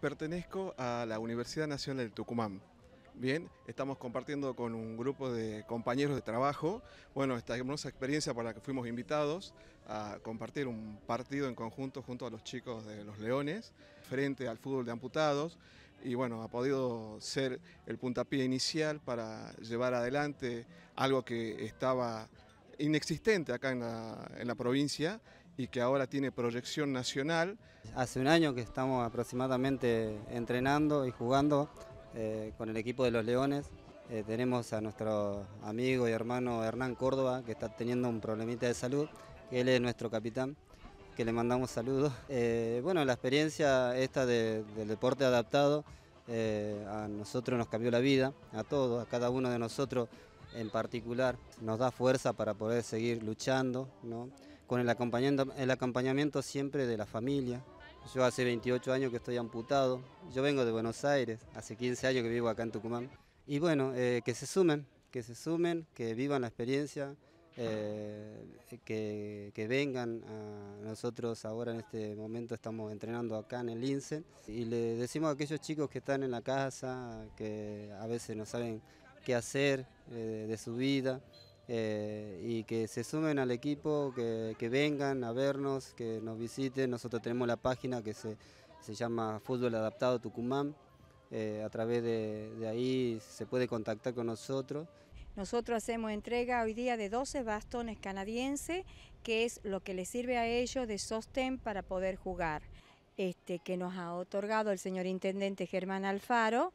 Pertenezco a la Universidad Nacional del Tucumán. Bien, estamos compartiendo con un grupo de compañeros de trabajo, bueno, esta hermosa experiencia por la que fuimos invitados a compartir un partido en conjunto junto a los chicos de los Leones, frente al fútbol de amputados, y bueno, ha podido ser el puntapié inicial para llevar adelante algo que estaba inexistente acá en la, en la provincia, y que ahora tiene proyección nacional. Hace un año que estamos aproximadamente entrenando y jugando eh, con el equipo de los Leones. Eh, tenemos a nuestro amigo y hermano Hernán Córdoba, que está teniendo un problemita de salud. Él es nuestro capitán, que le mandamos saludos. Eh, bueno, la experiencia esta del deporte adaptado a nosotros nos cambió la vida, a todos, a cada uno de nosotros en particular. Nos da fuerza para poder seguir luchando, ¿no? con el acompañamiento, el acompañamiento siempre de la familia. Yo hace 28 años que estoy amputado, yo vengo de Buenos Aires, hace 15 años que vivo acá en Tucumán. Y bueno, eh, que se sumen, que se sumen, que vivan la experiencia, eh, que, vengan a nosotros ahora en este momento estamos entrenando acá en el INSE. y le decimos a aquellos chicos que están en la casa, que a veces no saben qué hacer eh, de su vida, eh, y que se sumen al equipo, que, vengan a vernos, que nos visiten. Nosotros tenemos la página que se, llama Fútbol Adaptado Tucumán. Eh, a través de, ahí se puede contactar con nosotros. Nosotros hacemos entrega hoy día de 12 bastones canadienses, que es lo que les sirve a ellos de sostén para poder jugar, este, que nos ha otorgado el señor Intendente Germán Alfaro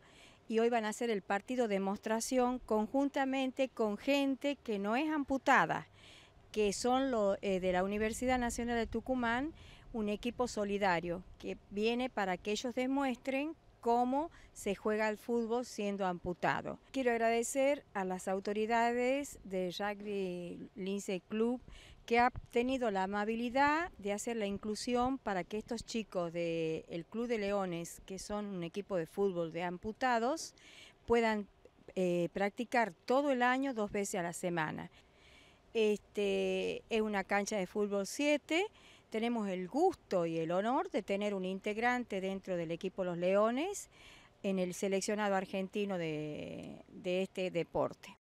y hoy van a hacer el partido de demostración conjuntamente con gente que no es amputada, que son eh, de la Universidad Nacional de Tucumán, un equipo solidario que viene para que ellos demuestren cómo se juega el fútbol siendo amputado. Quiero agradecer a las autoridades del Rugby Lince Club que ha tenido la amabilidad de hacer la inclusión para que estos chicos del Club de Leones, que son un equipo de fútbol de amputados, puedan eh, practicar todo el año dos veces a la semana. Este, es una cancha de fútbol 7 tenemos el gusto y el honor de tener un integrante dentro del equipo Los Leones en el seleccionado argentino de, este deporte.